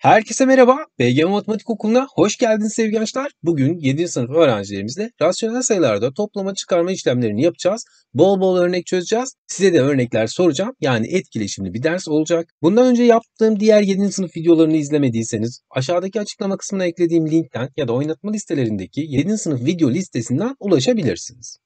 Herkese merhaba. BGM Matematik Okulu'na hoş geldiniz sevgili gençler. Bugün 7. sınıf öğrencilerimizle rasyonel sayılarda toplama çıkarma işlemlerini yapacağız. Bol bol örnek çözeceğiz. Size de örnekler soracağım. Yani etkileşimli bir ders olacak. Bundan önce yaptığım diğer 7. sınıf videolarını izlemediyseniz aşağıdaki açıklama kısmına eklediğim linkten ya da oynatma listelerindeki 7. sınıf video listesinden ulaşabilirsiniz.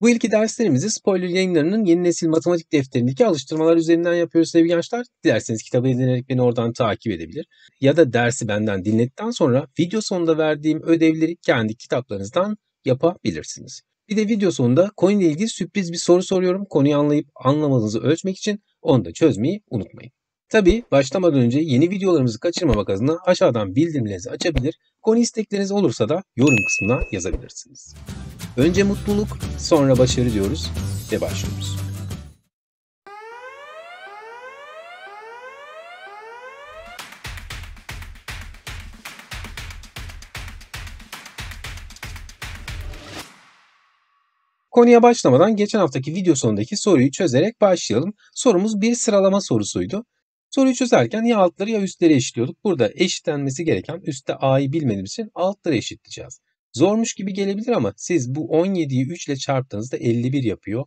Bu ilki derslerimizi Spoiler yayınlarının yeni nesil matematik defterindeki alıştırmalar üzerinden yapıyoruz sevgili gençler. Dilerseniz kitabı edinerek beni oradan takip edebilir. Ya da dersi benden dinledikten sonra video sonunda verdiğim ödevleri kendi kitaplarınızdan yapabilirsiniz. Bir de video sonunda konuyla ilgili sürpriz bir soru soruyorum. Konuyu anlayıp anlamadığınızı ölçmek için onu da çözmeyi unutmayın. Tabi başlamadan önce yeni videolarımızı kaçırmamak adına aşağıdan bildirimlerinizi açabilir, konu istekleriniz olursa da yorum kısmına yazabilirsiniz. Önce mutluluk, sonra başarı diyoruz ve başlıyoruz. Konuya başlamadan geçen haftaki video sonundaki soruyu çözerek başlayalım. Sorumuz bir sıralama sorusuydu. Soruyu çözerken ya altları ya üstleri eşitliyorduk. Burada eşitlenmesi gereken üstte a'yı bilmediğimiz için altları eşitleyeceğiz. Zormuş gibi gelebilir ama siz bu 17'yi 3 ile çarptığınızda 51 yapıyor.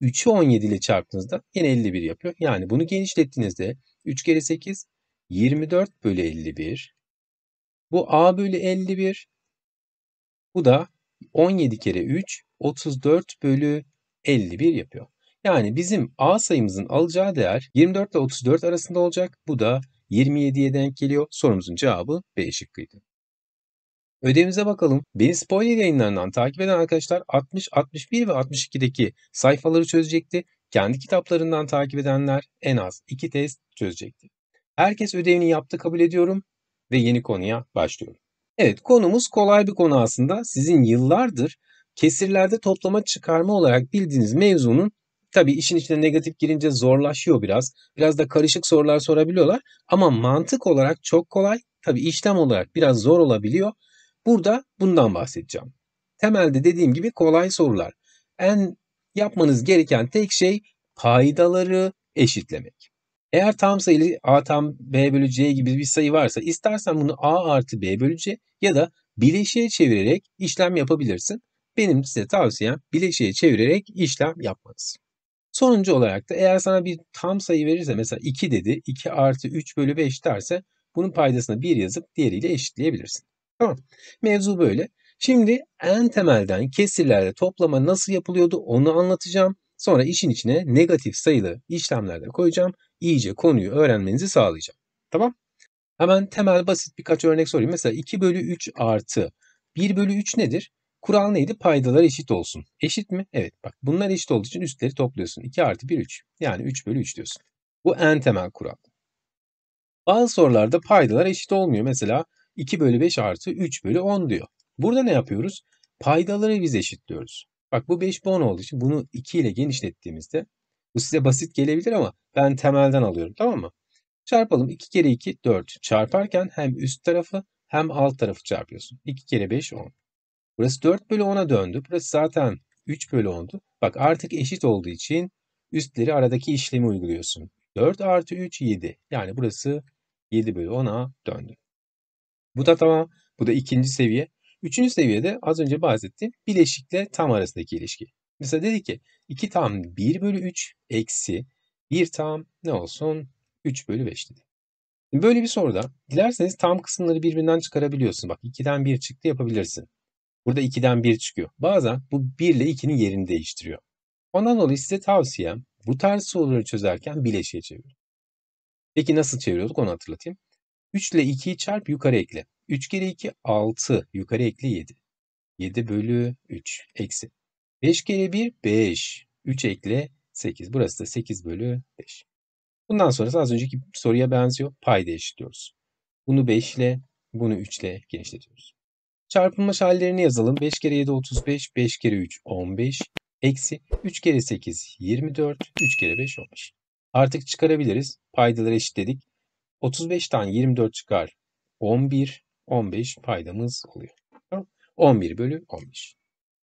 3'ü 17 ile çarptığınızda yine 51 yapıyor. Yani bunu genişlettiğinizde 3 kere 8 24 bölü 51. Bu A bölü 51. Bu da 17 kere 3 34 bölü 51 yapıyor. Yani bizim A sayımızın alacağı değer 24 ile 34 arasında olacak. Bu da 27'ye denk geliyor. Sorumuzun cevabı B şıkkıydı. Ödevimize bakalım. Beni spoiler yayınlarından takip eden arkadaşlar 60, 61 ve 62'deki sayfaları çözecekti. Kendi kitaplarından takip edenler en az 2 test çözecekti. Herkes ödevini yaptı kabul ediyorum ve yeni konuya başlıyorum. Evet konumuz kolay bir konu aslında. Sizin yıllardır kesirlerde toplama çıkarma olarak bildiğiniz mevzunun tabii işin içine negatif girince zorlaşıyor biraz. Biraz da karışık sorular sorabiliyorlar ama mantık olarak çok kolay. Tabii işlem olarak biraz zor olabiliyor. Burada bundan bahsedeceğim. Temelde dediğim gibi kolay sorular. En yapmanız gereken tek şey paydaları eşitlemek. Eğer tam sayılı a tam b bölü c gibi bir sayı varsa istersen bunu a artı b bölü c ya da bileşiğe çevirerek işlem yapabilirsin. Benim size tavsiyem bileşiğe çevirerek işlem yapmanız. Sonuncu olarak da eğer sana bir tam sayı verirse mesela 2 dedi 2 artı 3 bölü 5 derse bunun paydasına 1 yazıp diğeriyle eşitleyebilirsin. Tamam. Mevzu böyle. Şimdi en temelden kesirlerde toplama nasıl yapılıyordu onu anlatacağım. Sonra işin içine negatif sayılı işlemler de koyacağım. İyice konuyu öğrenmenizi sağlayacağım. Tamam. Hemen temel basit birkaç örnek sorayım. Mesela 2 bölü 3 artı 1 bölü 3 nedir? Kural neydi? Paydalar eşit olsun. Eşit mi? Evet. Bak bunlar eşit olduğu için üstleri topluyorsun. 2 artı 1 3. Yani 3 bölü 3 diyorsun. Bu en temel kural. Bazı sorularda paydalar eşit olmuyor. Mesela 2 bölü 5 artı 3 bölü 10 diyor. Burada ne yapıyoruz? Paydaları biz eşitliyoruz. Bak bu 5 bu 10 olduğu için bunu 2 ile genişlettiğimizde bu size basit gelebilir ama ben temelden alıyorum tamam mı? Çarpalım 2 kere 2 4. Çarparken hem üst tarafı hem alt tarafı çarpıyorsun. 2 kere 5 10. Burası 4 bölü 10'a döndü. Burası zaten 3 bölü 10'du. Bak artık eşit olduğu için üstleri aradaki işlemi uyguluyorsun. 4 artı 3 7. Yani burası 7 bölü 10'a döndü. Bu da tamam. Bu da ikinci seviye. Üçüncü seviyede az önce bahsettiğim bileşikle tam arasındaki ilişki. Mesela dedi ki 2 tam 1 bölü 3 eksi 1 tam ne olsun 3 bölü 5 dedi. Böyle bir soruda dilerseniz tam kısımları birbirinden çıkarabiliyorsun. Bak 2'den 1 çıktı yapabilirsin. Burada 2'den 1 çıkıyor. Bazen bu 1 ile 2'nin yerini değiştiriyor. Ondan dolayı size tavsiyem bu tarz soruları çözerken bileşiğe çevirin. Peki nasıl çeviriyorduk onu hatırlatayım. 3 ile 2'yi çarp yukarı ekle. 3 kere 2 6 yukarı ekle 7. 7 bölü 3 eksi. 5 kere 1 5. 3 ekle 8. Burası da 8 bölü 5. Bundan sonrası az önceki soruya benziyor. Payda eşitliyoruz. Bunu 5 ile bunu 3 ile genişletiyoruz. Çarpılmış hallerini yazalım. 5 kere 7 35, 5 kere 3 15, eksi 3 kere 8 24, 3 kere 5 15. Artık çıkarabiliriz. Paydaları eşitledik. 35'ten 24 çıkar. 11, 15 paydamız oluyor. 11 bölü 15.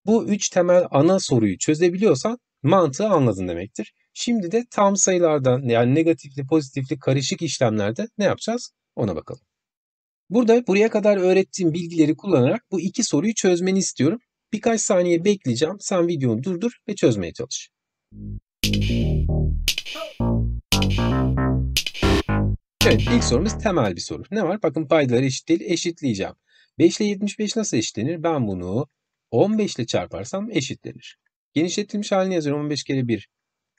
Bu üç temel ana soruyu çözebiliyorsan mantığı anladın demektir. Şimdi de tam sayılardan yani negatifli pozitifli karışık işlemlerde ne yapacağız ona bakalım. Burada buraya kadar öğrettiğim bilgileri kullanarak bu iki soruyu çözmeni istiyorum. Birkaç saniye bekleyeceğim. Sen videonu durdur ve çözmeye çalış. Evet ilk sorumuz temel bir soru. Ne var? Bakın paydaları eşit değil eşitleyeceğim. 5 ile 75 nasıl eşitlenir? Ben bunu 15 ile çarparsam eşitlenir. Genişletilmiş halini yazıyorum 15 kere 1.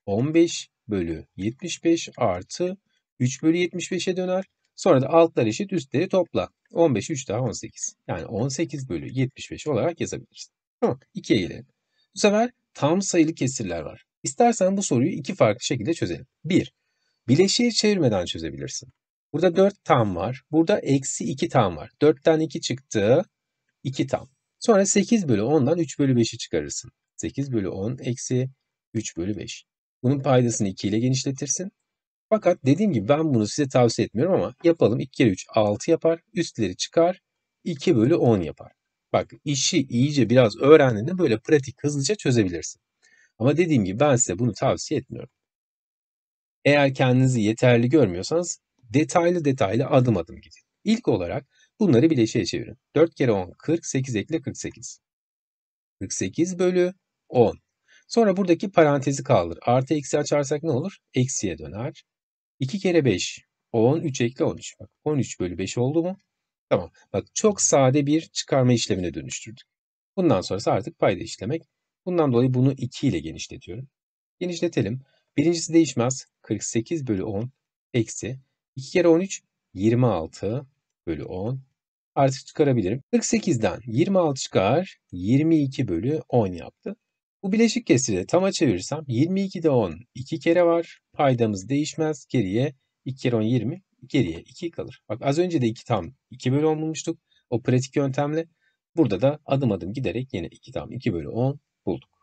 15 bölü 75 artı 3 bölü 75'e döner. Sonra da altlar eşit üstleri topla. 15, 3 daha 18. Yani 18 bölü 75 olarak yazabiliriz. Tamam. 2'ye gelelim. Bu sefer tam sayılı kesirler var. İstersen bu soruyu iki farklı şekilde çözelim. 1. Bileşiği çevirmeden çözebilirsin. Burada 4 tam var. Burada eksi 2 tam var. 4'ten 2 çıktı. 2 tam. Sonra 8 bölü 10'dan 3 bölü 5'i çıkarırsın. 8 bölü 10 eksi 3 bölü 5. Bunun paydasını 2 ile genişletirsin. Fakat dediğim gibi ben bunu size tavsiye etmiyorum ama yapalım. 2 kere 3 6 yapar. Üstleri çıkar. 2 bölü 10 yapar. Bak işi iyice biraz öğrendiğinde böyle pratik hızlıca çözebilirsin. Ama dediğim gibi ben size bunu tavsiye etmiyorum. Eğer kendinizi yeterli görmüyorsanız detaylı detaylı adım adım gidin. İlk olarak bunları bileşiğe çevirin. 4 kere 10 48 ekle 48. 48 bölü 10. Sonra buradaki parantezi kaldır. Artı eksi açarsak ne olur? Eksiye döner. 2 kere 5 10 3 ekle 13. Bak 13 bölü 5 oldu mu? Tamam. Bak çok sade bir çıkarma işlemine dönüştürdük. Bundan sonrası artık payda işlemek. Bundan dolayı bunu 2 ile genişletiyorum. Genişletelim. Birincisi değişmez. 48 bölü 10 eksi 2 kere 13 26 bölü 10 artık çıkarabilirim. 48'den 26 çıkar 22 bölü 10 yaptı. Bu bileşik kesiri tama çevirirsem 22'de 10 2 kere var. Paydamız değişmez. Geriye 2 kere 10 20 geriye 2 kalır. Bak az önce de 2 tam 2 bölü 10 bulmuştuk. O pratik yöntemle burada da adım adım giderek yine 2 tam 2 bölü 10 bulduk.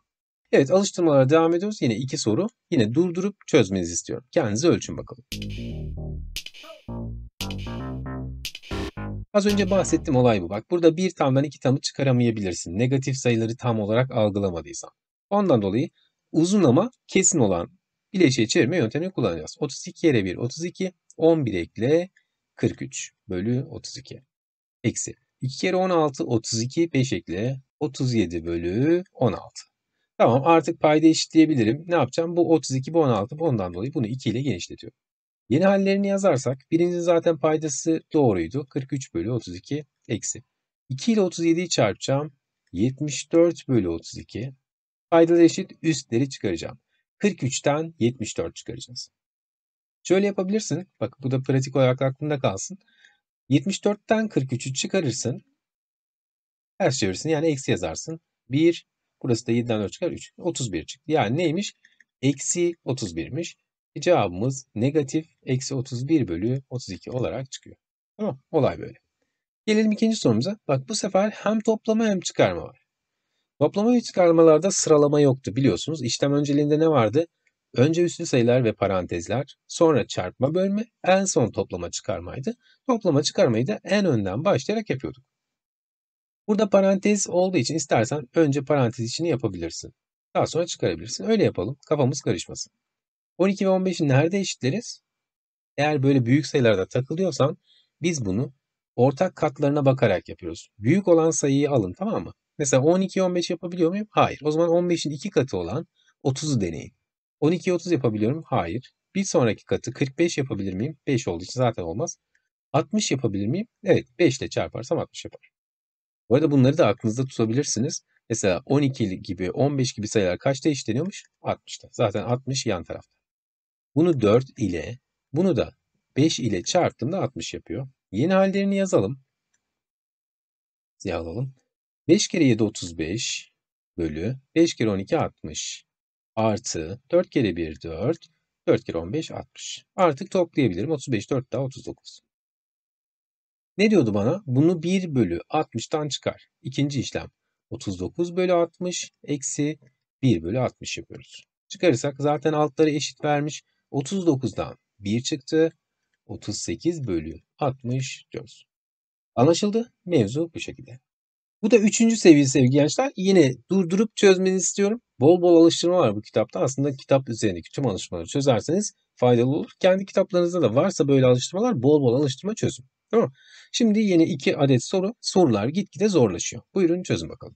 Evet alıştırmalara devam ediyoruz. Yine iki soru. Yine durdurup çözmenizi istiyorum. Kendinize ölçün bakalım. Az önce bahsettiğim olay bu. Bak burada bir tamdan iki tamı çıkaramayabilirsin. Negatif sayıları tam olarak algılamadıysan. Ondan dolayı uzun ama kesin olan bileşiğe çevirme yöntemini kullanacağız. 32 yere 1 32, 11 ekle 43 bölü 32. Eksi. 2 kere 16 32, 5 ekle 37 bölü 16. Tamam artık payda eşitleyebilirim. Ne yapacağım? Bu 32, bu 16. Ondan dolayı bunu 2 ile genişletiyorum. Yeni hallerini yazarsak birincinin zaten paydası doğruydu. 43 bölü 32 eksi. 2 ile 37'yi çarpacağım. 74 bölü 32. Paydalı eşit üstleri çıkaracağım. 43'ten 74 çıkaracağız. Şöyle yapabilirsin. Bak bu da pratik olarak aklında kalsın. 74'ten 43'ü çıkarırsın. Ters çevirsin yani eksi yazarsın. 1 Burası da 7'den 4 çıkar 3. 31 çıktı. Yani neymiş? Eksi 31'miş. E cevabımız negatif eksi 31 bölü 32 olarak çıkıyor. Tamam olay böyle. Gelelim ikinci sorumuza. Bak bu sefer hem toplama hem çıkarma var. Toplama ve çıkarmalarda sıralama yoktu biliyorsunuz. İşlem önceliğinde ne vardı? Önce üslü sayılar ve parantezler, sonra çarpma bölme, en son toplama çıkarmaydı. Toplama çıkarmayı da en önden başlayarak yapıyorduk. Burada parantez olduğu için istersen önce parantez içini yapabilirsin. Daha sonra çıkarabilirsin. Öyle yapalım. Kafamız karışmasın. 12 ve 15'i nerede eşitleriz? Eğer böyle büyük sayılarda takılıyorsan biz bunu ortak katlarına bakarak yapıyoruz. Büyük olan sayıyı alın tamam mı? Mesela 12, 15 yapabiliyor muyum? Hayır. O zaman 15'in 2 katı olan 30'u deneyin. 12, 30 yapabiliyorum? Hayır. Bir sonraki katı 45 yapabilir miyim? 5 olduğu için zaten olmaz. 60 yapabilir miyim? Evet 5 ile çarparsam 60 yapar. Bu arada bunları da aklınızda tutabilirsiniz. Mesela 12 gibi 15 gibi sayılar kaçta eşleniyormuş? 60'ta. Zaten 60 yan tarafta. Bunu 4 ile bunu da 5 ile çarptığımda 60 yapıyor. Yeni hallerini yazalım. Siyah 5 kere 7 35 bölü 5 kere 12 60 artı 4 kere 1 4 4 kere 15 60. Artık toplayabilirim. 35 4 daha 39. Ne diyordu bana? Bunu 1 bölü 60'tan çıkar. İkinci işlem 39 bölü 60 eksi 1 bölü 60 yapıyoruz. Çıkarırsak zaten altları eşit vermiş. 39'dan 1 çıktı. 38 bölü 60 diyoruz. Anlaşıldı. Mevzu bu şekilde. Bu da üçüncü seviye sevgili gençler. Yine durdurup çözmenizi istiyorum. Bol bol alıştırma var bu kitapta. Aslında kitap üzerindeki tüm alıştırmaları çözerseniz faydalı olur. Kendi kitaplarınızda da varsa böyle alıştırmalar bol bol alıştırma çözün. Tamam Şimdi yeni iki adet soru. Sorular gitgide zorlaşıyor. Buyurun çözün bakalım.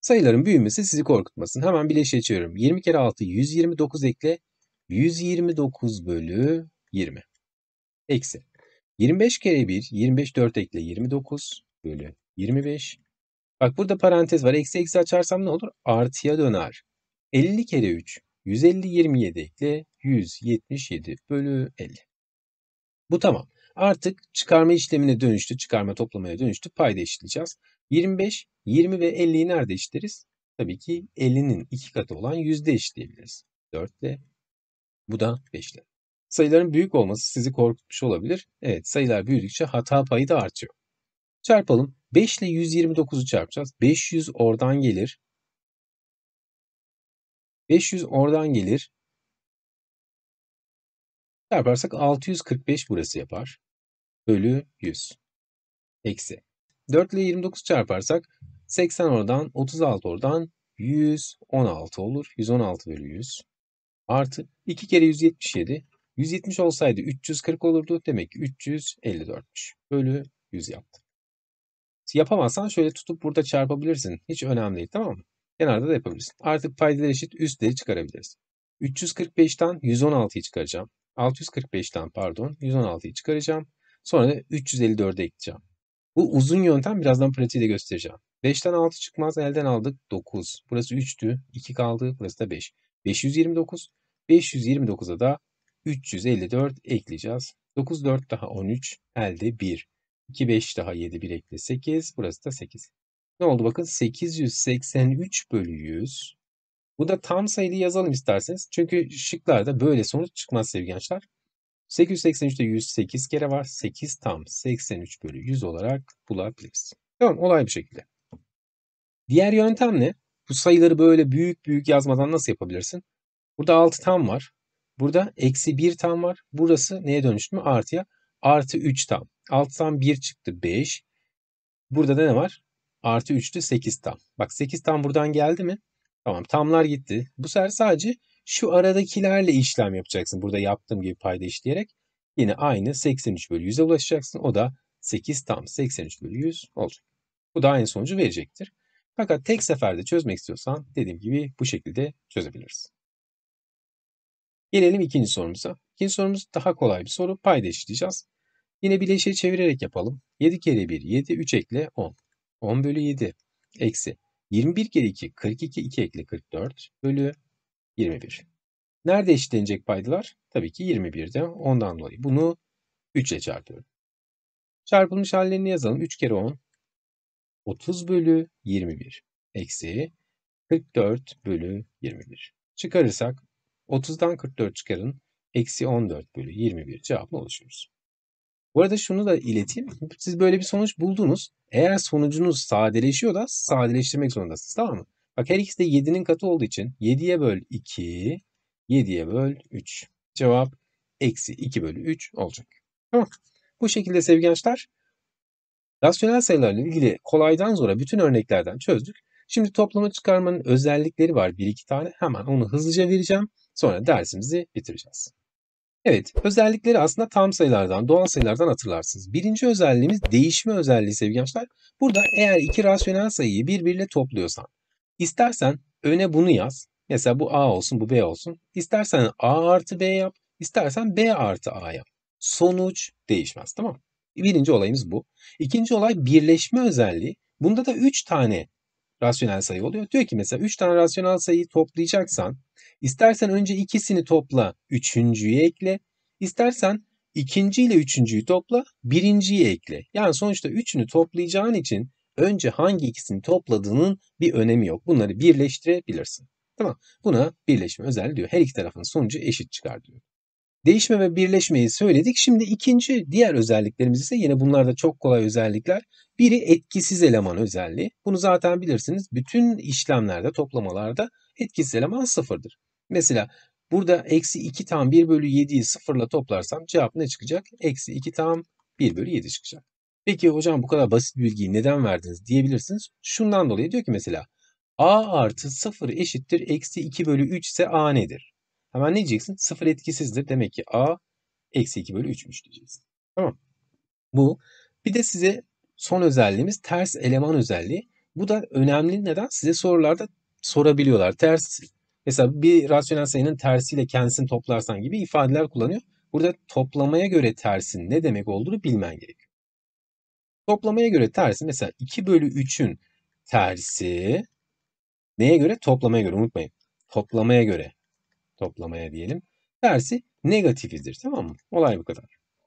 Sayıların büyümesi sizi korkutmasın. Hemen bileşe çeviriyorum. 20 kere 6 129 ekle. 129 bölü 20. Eksi. 25 kere 1 25 4 ekle 29 bölü 25. Bak burada parantez var. Eksi eksi açarsam ne olur? Artıya döner. 50 kere 3 150 27 ekle 177 bölü 50. Bu tamam. Artık çıkarma işlemine dönüştü, çıkarma toplamaya dönüştü. Payda eşitleyeceğiz. 25, 20 ve 50'yi nerede eşitleriz? Tabii ki 50'nin iki katı olan yüzde eşitleyebiliriz. 4 ile bu da 5 ile. Sayıların büyük olması sizi korkutmuş olabilir. Evet sayılar büyüdükçe hata payı da artıyor. Çarpalım. 5 ile 129'u çarpacağız. 500 oradan gelir. 500 oradan gelir. Çarparsak 645 burası yapar. Bölü 100. Eksi. 4 ile 29 çarparsak 80 oradan 36 oradan 116 olur. 116 bölü 100. Artı 2 kere 177. 170 olsaydı 340 olurdu. Demek ki 354'müş. Bölü 100 yaptı. Yapamazsan şöyle tutup burada çarpabilirsin. Hiç önemli değil tamam mı? Kenarda da yapabilirsin. Artık paydalar eşit üstleri çıkarabiliriz. 345'ten 116'yı çıkaracağım. 645'ten pardon 116'yı çıkaracağım. Sonra da 354'e ekleyeceğim. Bu uzun yöntem birazdan pratiği de göstereceğim. 5'ten 6 çıkmaz elden aldık 9. Burası 3'tü 2 kaldı burası da 5. 529. 529'a da 354 ekleyeceğiz. 9 4 daha 13 elde 1. 2 5 daha 7 1 ekle 8 burası da 8. Ne oldu bakın 883 bölü 100. Bu da tam sayılı yazalım isterseniz. Çünkü şıklarda böyle sonuç çıkmaz sevgili gençler. 883'te 108 kere var. 8 tam 83 bölü 100 olarak bulabiliriz. Tamam olay bir şekilde. Diğer yöntem ne? Bu sayıları böyle büyük büyük yazmadan nasıl yapabilirsin? Burada 6 tam var. Burada eksi 1 tam var. Burası neye dönüştü mü? Artıya. Artı 3 tam. 6'dan 1 çıktı 5. Burada da ne var? Artı 3'te 8 tam. Bak 8 tam buradan geldi mi? Tamam tamlar gitti. Bu sefer sadece şu aradakilerle işlem yapacaksın. Burada yaptığım gibi payda işleyerek. Yine aynı 83 bölü 100'e ulaşacaksın. O da 8 tam 83 bölü 100 olacak. Bu da aynı sonucu verecektir. Fakat tek seferde çözmek istiyorsan dediğim gibi bu şekilde çözebiliriz. Gelelim ikinci sorumuza. İkinci sorumuz daha kolay bir soru. Payda eşitleyeceğiz. Yine bileşiğe çevirerek yapalım. 7 kere 1 7 3 ekle 10. 10 bölü 7 eksi 21 kere 2 42 2 ekli 44 bölü 21. Nerede eşitlenecek paydalar? Tabii ki 21'de ondan dolayı. Bunu 3 ile çarpıyorum. Çarpılmış hallerini yazalım. 3 kere 10 30 bölü 21 eksi 44 bölü 21. Çıkarırsak 30'dan 44 çıkarın. Eksi 14 bölü 21 cevabını oluşuruz. Bu arada şunu da ileteyim. Siz böyle bir sonuç buldunuz. Eğer sonucunuz sadeleşiyor da sadeleştirmek zorundasınız. Tamam mı? Bak her ikisi de 7'nin katı olduğu için 7'ye böl 2, 7'ye böl 3. Cevap eksi 2 bölü 3 olacak. Tamam. Bu şekilde sevgili gençler rasyonel sayılarla ilgili kolaydan zora bütün örneklerden çözdük. Şimdi toplama çıkarmanın özellikleri var bir iki tane. Hemen onu hızlıca vereceğim. Sonra dersimizi bitireceğiz. Evet, özellikleri aslında tam sayılardan, doğal sayılardan hatırlarsınız. Birinci özelliğimiz değişme özelliği sevgili gençler. Burada eğer iki rasyonel sayıyı birbiriyle topluyorsan, istersen öne bunu yaz. Mesela bu A olsun, bu B olsun. İstersen A artı B yap, istersen B artı A yap. Sonuç değişmez, tamam mı? Birinci olayımız bu. İkinci olay birleşme özelliği. Bunda da 3 tane rasyonel sayı oluyor. Diyor ki mesela 3 tane rasyonel sayıyı toplayacaksan istersen önce ikisini topla üçüncüyü ekle. İstersen ikinci ile üçüncüyü topla birinciyi ekle. Yani sonuçta üçünü toplayacağın için önce hangi ikisini topladığının bir önemi yok. Bunları birleştirebilirsin. Tamam. Buna birleşme özelliği diyor. Her iki tarafın sonucu eşit çıkar diyor. Değişme ve birleşmeyi söyledik. Şimdi ikinci diğer özelliklerimiz ise yine bunlar da çok kolay özellikler. Biri etkisiz eleman özelliği. Bunu zaten bilirsiniz. Bütün işlemlerde, toplamalarda etkisiz eleman sıfırdır. Mesela burada eksi 2 tam 1 bölü 7'yi sıfırla toplarsam cevap ne çıkacak? Eksi 2 tam 1 bölü 7 çıkacak. Peki hocam bu kadar basit bilgiyi neden verdiniz diyebilirsiniz. Şundan dolayı diyor ki mesela a artı 0 eşittir eksi 2 bölü 3 ise a nedir? Hemen ne diyeceksin? Sıfır etkisizdir. Demek ki A eksi 2 bölü 3'müş diyeceksin. Tamam. Bu. Bir de size son özelliğimiz ters eleman özelliği. Bu da önemli neden? Size sorularda sorabiliyorlar. Ters mesela bir rasyonel sayının tersiyle kendisini toplarsan gibi ifadeler kullanıyor. Burada toplamaya göre tersin ne demek olduğunu bilmen gerekiyor. Toplamaya göre tersi mesela 2 bölü 3'ün tersi neye göre? Toplamaya göre unutmayın. Toplamaya göre toplamaya diyelim. Tersi negatifizdir. tamam mı? Olay bu kadar.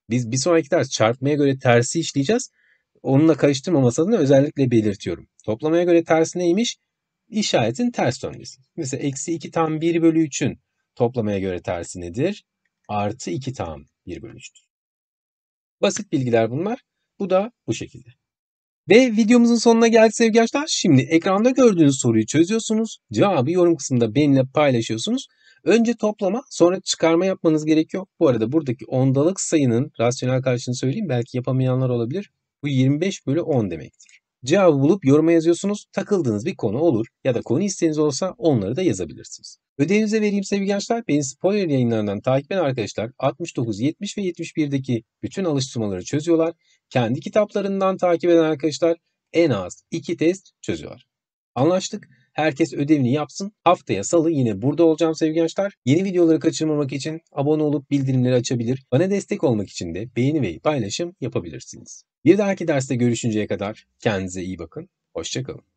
Biz bir sonraki ders çarpmaya göre tersi işleyeceğiz. Onunla karıştırmaması adına özellikle belirtiyorum. Toplamaya göre tersi neymiş? İşaretin ters dönmesi. Mesela eksi 2 tam 1 bölü 3'ün toplamaya göre tersi nedir? Artı 2 tam 1 bölü 3'tür. Basit bilgiler bunlar. Bu da bu şekilde. Ve videomuzun sonuna geldik sevgili arkadaşlar. Şimdi ekranda gördüğünüz soruyu çözüyorsunuz. Cevabı yorum kısmında benimle paylaşıyorsunuz. Önce toplama sonra çıkarma yapmanız gerekiyor. Bu arada buradaki ondalık sayının rasyonel karşılığını söyleyeyim. Belki yapamayanlar olabilir. Bu 25 bölü 10 demektir. Cevabı bulup yoruma yazıyorsunuz. Takıldığınız bir konu olur ya da konu isteğiniz olsa onları da yazabilirsiniz. Ödevinize vereyim sevgili gençler. Beni spoiler yayınlarından takip eden arkadaşlar 69, 70 ve 71'deki bütün alıştırmaları çözüyorlar. Kendi kitaplarından takip eden arkadaşlar en az 2 test çözüyorlar. Anlaştık. Herkes ödevini yapsın. Haftaya salı yine burada olacağım sevgili gençler. Yeni videoları kaçırmamak için abone olup bildirimleri açabilir. Bana destek olmak için de beğeni ve paylaşım yapabilirsiniz. Bir dahaki derste görüşünceye kadar kendinize iyi bakın. Hoşçakalın.